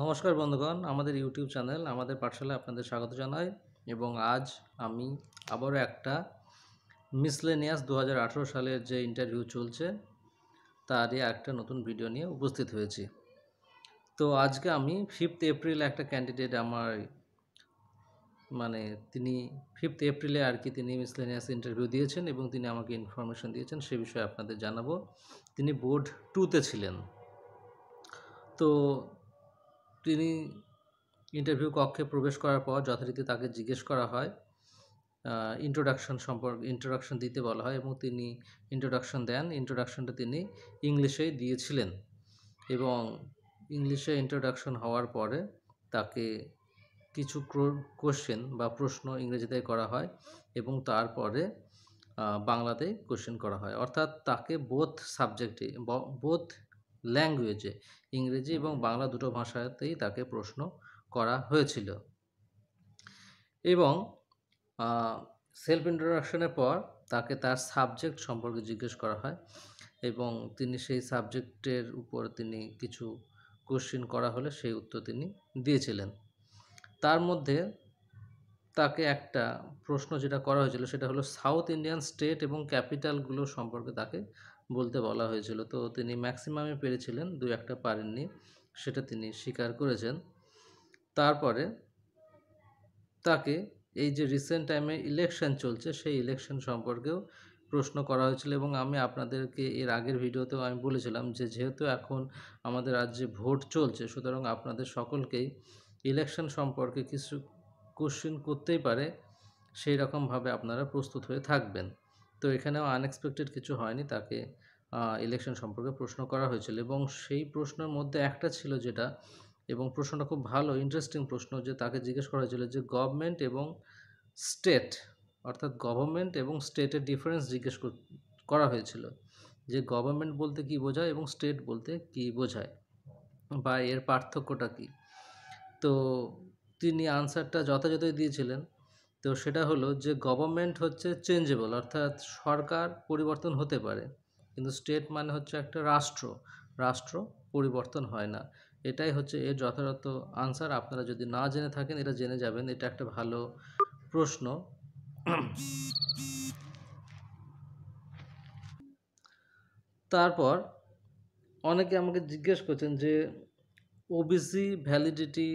নমস্কার বন্ধুগণ আমাদের ইউটিউব চ্যানেল আমাদের পাঠশালায় আপনাদের স্বাগত জানাই এবং আজ আমি আবারও একটা মিসলেনিয়াস দু হাজার সালের যে ইন্টারভিউ চলছে তারই একটা নতুন ভিডিও নিয়ে উপস্থিত হয়েছি তো আজকে আমি ফিফথ এপ্রিল একটা ক্যান্ডিডেট আমার মানে তিনি ফিফথ এপ্রিলে আর কি তিনি মিসলেনিয়াস ইন্টারভিউ দিয়েছেন এবং তিনি আমাকে ইনফরমেশন দিয়েছেন সে বিষয়ে আপনাদের জানাবো তিনি বোর্ড টুতে ছিলেন তো তিনি ইন্টারভিউ কক্ষে প্রবেশ করার পর যথারীতি তাকে জিজ্ঞেস করা হয় ইন্ট্রোডাকশন সম্পর্কে ইন্ট্রোডাকশন দিতে বলা হয় এবং তিনি ইন্ট্রোডাকশন দেন ইন্ট্রোডাকশনটা তিনি ইংলিশে দিয়েছিলেন এবং ইংলিশে ইন্ট্রোডাকশন হওয়ার পরে তাকে কিছু কোশ্চেন বা প্রশ্ন ইংরেজিতে করা হয় এবং তারপরে বাংলাতে কোশ্চেন করা হয় অর্থাৎ তাকে বোথ সাবজেক্টে বোথ ল্যাঙ্গুয়েজে ইংরেজি এবং বাংলা দুটো ভাষাতেই তাকে প্রশ্ন করা হয়েছিল এবং সেলফ ইন্ট্রোডাকশনের পর তাকে তার সাবজেক্ট সম্পর্কে জিজ্ঞেস করা হয় এবং তিনি সেই সাবজেক্টের উপর তিনি কিছু কোশ্চিন করা হলে সেই উত্তর তিনি দিয়েছিলেন তার মধ্যে তাকে একটা প্রশ্ন যেটা করা হয়েছিল সেটা হলো সাউথ ইন্ডিয়ান স্টেট এবং ক্যাপিটালগুলো সম্পর্কে তাকে বলতে বলা হয়েছিল তো তিনি ম্যাক্সিমামে পেরেছিলেন দু একটা পারেননি সেটা তিনি স্বীকার করেছেন তারপরে তাকে এই যে রিসেন্ট টাইমে ইলেকশন চলছে সেই ইলেকশন সম্পর্কেও প্রশ্ন করা হয়েছিল এবং আমি আপনাদেরকে এর আগের ভিডিওতেও আমি বলেছিলাম যে যেহেতু এখন আমাদের রাজ্যে ভোট চলছে সুতরাং আপনাদের সকলকেই ইলেকশন সম্পর্কে কিছু কোশ্চিন করতেই পারে সেই রকমভাবে আপনারা প্রস্তুত হয়ে থাকবেন তো এখানেও আনএক্সপেক্টেড কিছু হয়নি তাকে ইলেকশন সম্পর্কে প্রশ্ন করা হয়েছিল এবং সেই প্রশ্নের মধ্যে একটা ছিল যেটা এবং প্রশ্নটা খুব ভালো ইন্টারেস্টিং প্রশ্ন যে তাকে জিজ্ঞেস করা হয়েছিল যে গভর্নমেন্ট এবং স্টেট অর্থাৎ গভর্নমেন্ট এবং স্টেটের ডিফারেন্স জিজ্ঞেস করা হয়েছিল যে গভর্নমেন্ট বলতে কি বোঝায় এবং স্টেট বলতে কি বোঝায় বা এর পার্থক্যটা কি তো তিনি আনসারটা যথাযথই দিয়েছিলেন তো সেটা হলো যে গভর্নমেন্ট হচ্ছে চেঞ্জেবল অর্থাৎ সরকার পরিবর্তন হতে পারে কিন্তু স্টেট মানে হচ্ছে একটা রাষ্ট্র রাষ্ট্র পরিবর্তন হয় না এটাই হচ্ছে এর যথাযথ আনসার আপনারা যদি না জেনে থাকেন এটা জেনে যাবেন এটা একটা ভালো প্রশ্ন তারপর অনেকে আমাকে জিজ্ঞেস করছেন যে ওবিসি ভ্যালিডিটি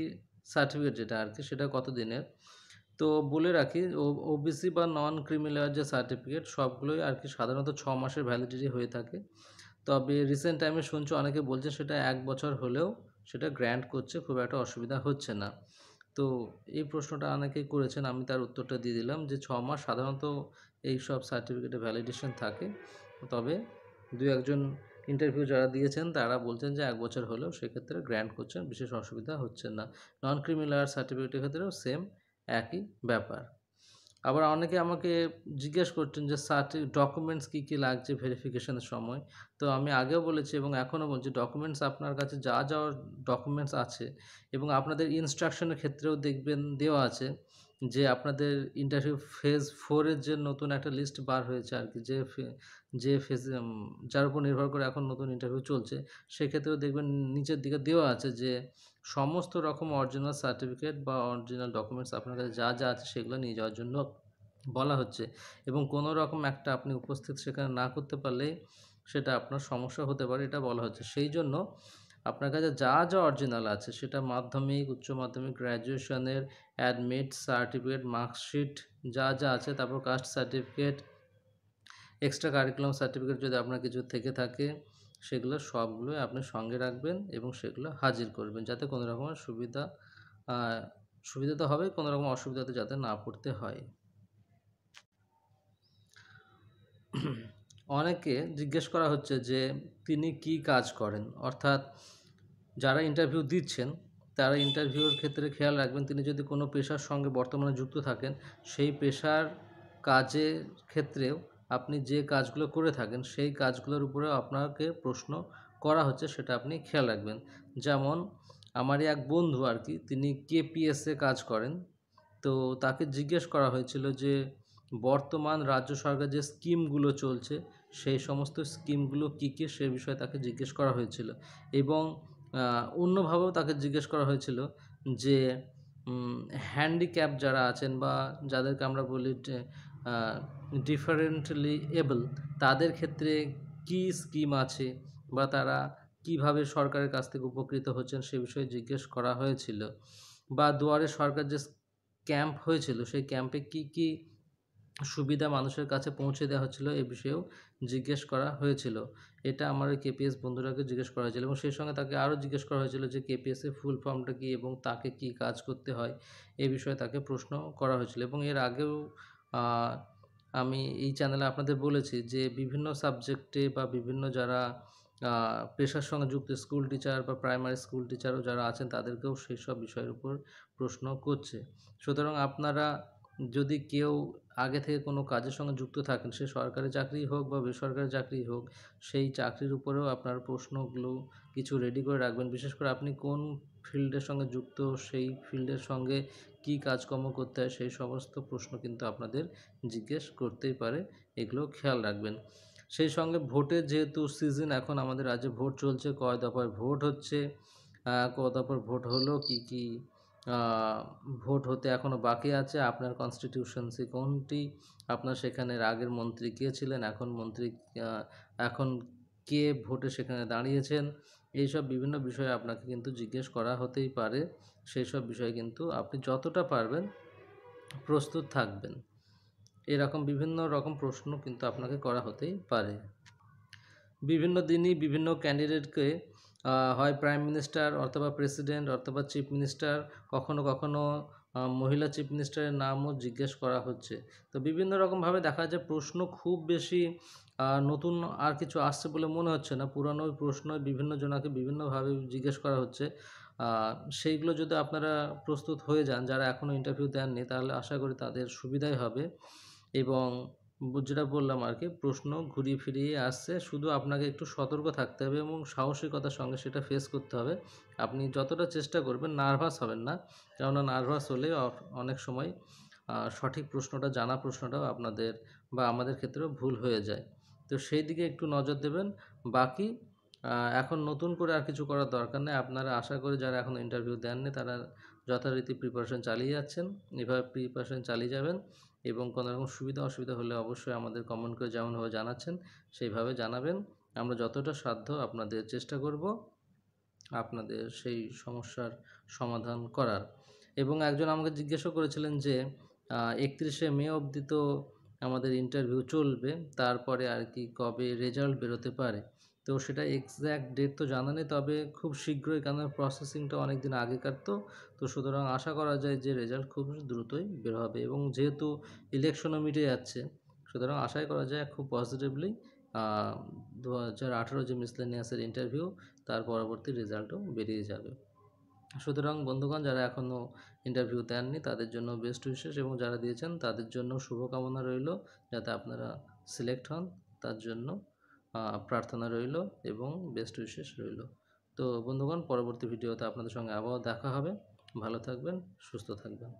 সার্টিফিকেট যেটা আর কি সেটা কত দিনের তো বলে রাখি ও ওবিসি বা নন ক্রিমিনাল যে সার্টিফিকেট সবগুলোই আর কি সাধারণত ছ মাসের ভ্যালিডিটি হয়ে থাকে তবে রিসেন্ট টাইমে শুনছো অনেকে বলছে সেটা এক বছর হলেও সেটা গ্র্যান্ট করছে খুব একটা অসুবিধা হচ্ছে না তো এই প্রশ্নটা অনেকেই করেছেন আমি তার উত্তরটা দিয়ে দিলাম যে ছ মাস সাধারণত এই সব সার্টিফিকেটের ভ্যালিডেশন থাকে তবে দু একজন ইন্টারভিউ যারা দিয়েছেন তারা বলছেন যে এক বছর হলেও সেক্ষেত্রে গ্র্যান্ট করছেন বিশেষ অসুবিধা হচ্ছে না নন ক্রিমিনাল সার্টিফিকেটের ক্ষেত্রেও সেম একই ব্যাপার আবার অনেকে আমাকে জিজ্ঞেস করছেন যে সার্টি ডকুমেন্টস কী কী লাগছে ভেরিফিকেশনের সময় তো আমি আগেও বলেছি এবং এখনও বলছি ডকুমেন্টস আপনার কাছে যা যা ডকুমেন্টস আছে এবং আপনাদের ইনস্ট্রাকশনের ক্ষেত্রেও দেখবেন দেওয়া আছে যে আপনাদের ইন্টারভিউ ফেজ ফোরের যে নতুন একটা লিস্ট বার হয়েছে আর কি যে যে ফেজ যার উপর নির্ভর করে এখন নতুন ইন্টারভিউ চলছে সেক্ষেত্রেও দেখবেন নিচের দিকে দেওয়া আছে যে সমস্ত রকম অরিজিনাল সার্টিফিকেট বা অরিজিনাল ডকুমেন্টস আপনার কাছে যা যা আছে সেগুলো নিয়ে যাওয়ার জন্য বলা হচ্ছে এবং কোনো রকম একটা আপনি উপস্থিত সেখানে না করতে পারলে সেটা আপনার সমস্যা হতে পারে এটা বলা হচ্ছে সেই জন্য আপনার কাছে যা যা অরিজিনাল আছে সেটা মাধ্যমিক উচ্চ মাধ্যমিক গ্র্যাজুয়েশনের অ্যাডমিট সার্টিফিকেট মার্কশিট যা যা আছে তারপর caste certificate extra curriculum certificate যদি আপনার কিছু থেকে থাকে সেগুলো সবগুলোই আপনি সঙ্গে রাখবেন এবং সেগুলো হাজির করবেন যাতে কোনো রকমের সুবিধা সুবিধা তো হবে কোনো রকম অসুবিধাতে যাতে না পড়তে হয় অনেকে জিজ্ঞেস করা হচ্ছে যে তিনি কি কাজ করেন অর্থাৎ যারা ইন্টারভিউ দিচ্ছেন তারা ইন্টারভিউর ক্ষেত্রে খেয়াল রাখবেন তিনি যদি কোনো পেশার সঙ্গে বর্তমানে যুক্ত থাকেন সেই পেশার কাজের ক্ষেত্রেও আপনি যে কাজগুলো করে থাকেন সেই কাজগুলোর উপরেও আপনাকে প্রশ্ন করা হচ্ছে সেটা আপনি খেয়াল রাখবেন যেমন আমারই এক বন্ধু আর কি তিনি কেপিএসে কাজ করেন তো তাকে জিজ্ঞেস করা হয়েছিল যে বর্তমান রাজ্য সরকার যে স্কিমগুলো চলছে সেই সমস্ত স্কিমগুলো কী কী সে বিষয়ে তাকে জিজ্ঞেস করা হয়েছিল এবং অন্যভাবেও তাকে জিজ্ঞেস করা হয়েছিল যে হ্যান্ডিক্যাপ যারা আছেন বা যাদেরকে আমরা বলি ডিফারেন্টলি এবল তাদের ক্ষেত্রে কি স্কিম আছে বা তারা কিভাবে সরকারের কাছ থেকে উপকৃত হচ্ছেন সে বিষয়ে জিজ্ঞেস করা হয়েছিল বা দুয়ারে সরকার যে ক্যাম্প হয়েছিল সেই ক্যাম্পে কি কি সুবিধা মানুষের কাছে পৌঁছে দেওয়া হচ্ছিল এ বিষয়েও জিজ্ঞেস করা হয়েছিল এটা আমার কেপিএস বন্ধুরাকে জিজ্ঞেস করা হয়েছিল এবং সেই সঙ্গে তাকে আরও জিজ্ঞেস করা হয়েছিল যে কেপিএসের ফুল ফর্মটা কী এবং তাকে কি কাজ করতে হয় এ বিষয়ে তাকে প্রশ্ন করা হয়েছিল এবং এর আগেও আমি এই চ্যানেলে আপনাদের বলেছি যে বিভিন্ন সাবজেক্টে বা বিভিন্ন যারা পেশার সঙ্গে যুক্ত স্কুল টিচার বা প্রাইমারি স্কুল টিচারও যারা আছেন তাদেরকেও সেই সব বিষয়ের উপর প্রশ্ন করছে সুতরাং আপনারা যদি কেউ আগে থেকে কোনো কাজের সঙ্গে যুক্ত থাকেন সে সরকারি চাকরি হোক বা বেসরকারি চাকরি হোক সেই চাকরির উপরেও আপনার প্রশ্নগুলো কিছু রেডি করে রাখবেন বিশেষ করে আপনি কোন ফিল্ডের সঙ্গে যুক্ত সেই ফিল্ডের সঙ্গে কি কাজকর্ম করতে হয় সেই সমস্ত প্রশ্ন কিন্তু আপনাদের জিজ্ঞেস করতেই পারে এগুলো খেয়াল রাখবেন সেই সঙ্গে ভোটের যেহেতু সিজন এখন আমাদের রাজ্যে ভোট চলছে কয় দফায় ভোট হচ্ছে কয় দফার ভোট হলো কি কী ভোট হতে এখনও বাকি আছে আপনার কনস্টিটিউশনসি কোনটি আপনার সেখানের আগের মন্ত্রী কে ছিলেন এখন মন্ত্রী এখন কে ভোটে সেখানে দাঁড়িয়েছেন এইসব বিভিন্ন বিষয়ে আপনাকে কিন্তু জিজ্ঞেস করা হতেই পারে সেই সব বিষয়ে কিন্তু আপনি যতটা পারবেন প্রস্তুত থাকবেন এরকম বিভিন্ন রকম প্রশ্ন কিন্তু আপনাকে করা হতেই পারে বিভিন্ন দিনই বিভিন্ন ক্যান্ডিডেটকে হয় প্রাইম মিনিস্টার অথবা প্রেসিডেন্ট অথবা চিফ মিনিস্টার কখনো কখনো মহিলা চিফ মিনিস্টারের নামও জিজ্ঞেস করা হচ্ছে তো বিভিন্ন রকমভাবে দেখা যায় প্রশ্ন খুব বেশি নতুন আর কিছু আসছে বলে মনে হচ্ছে না পুরানো প্রশ্ন বিভিন্ন জনাকে বিভিন্নভাবে জিজ্ঞেস করা হচ্ছে সেইগুলো যদি আপনারা প্রস্তুত হয়ে যান যারা এখনও ইন্টারভিউ দেননি তাহলে আশা করি তাদের সুবিধাই হবে এবং যেটা বললাম আর কি প্রশ্ন ঘুরিয়ে ফিরিয়ে আসছে শুধু আপনাকে একটু সতর্ক থাকতে হবে এবং সাহসিকতার সঙ্গে সেটা ফেস করতে হবে আপনি যতটা চেষ্টা করবেন নার্ভাস হবেন না কেননা নার্ভাস হলে অনেক সময় সঠিক প্রশ্নটা জানা প্রশ্নটাও আপনাদের বা আমাদের ক্ষেত্রেও ভুল হয়ে যায় তো সেই দিকে একটু নজর দেবেন বাকি এখন নতুন করে আর কিছু করার দরকার নেই আপনারা আশা করে যারা এখন ইন্টারভিউ দেননি তারা যথারীতি প্রিপারেশন চালিয়ে যাচ্ছেন এভাবে প্রিপারেশন চালিয়ে যাবেন এবং কোনো রকম সুবিধা অসুবিধা হলে অবশ্যই আমাদের কমেন্ট করে যেমনভাবে জানাচ্ছেন সেইভাবে জানাবেন আমরা যতটা সাধ্য আপনাদের চেষ্টা করব আপনাদের সেই সমস্যার সমাধান করার এবং একজন আমাকে জিজ্ঞাসা করেছিলেন যে একত্রিশে মে অবধি তো আমাদের ইন্টারভিউ চলবে তারপরে আর কি কবে রেজাল্ট বেরোতে পারে তো সেটা এক্স্যাক্ট ডেট তো জানা নেই তবে খুব শীঘ্রই কারণ প্রসেসিংটা অনেক দিন আগে কাটতো তো সুতরাং আশা করা যায় যে রেজাল্ট খুব দ্রুতই বের হবে এবং যেহেতু ইলেকশনও মিটে যাচ্ছে সুতরাং আশাই করা যায় খুব পজিটিভলি দু হাজার আঠেরো যে মিসলেনিয়াসের ইন্টারভিউ তার পরবর্তী রেজাল্টও বেরিয়ে যাবে সুতরাং বন্ধুগণ যারা এখনও ইন্টারভিউ দেননি তাদের জন্য বেস্ট উইশেষ এবং যারা দিয়েছেন তাদের জন্য শুভকামনা রইল যাতে আপনারা সিলেক্ট হন তার জন্য প্রার্থনা রইল এবং বেস্ট উইশেষ রইল তো বন্ধুগণ পরবর্তী ভিডিওতে আপনাদের সঙ্গে আবারও দেখা হবে ভালো থাকবেন সুস্থ থাকবেন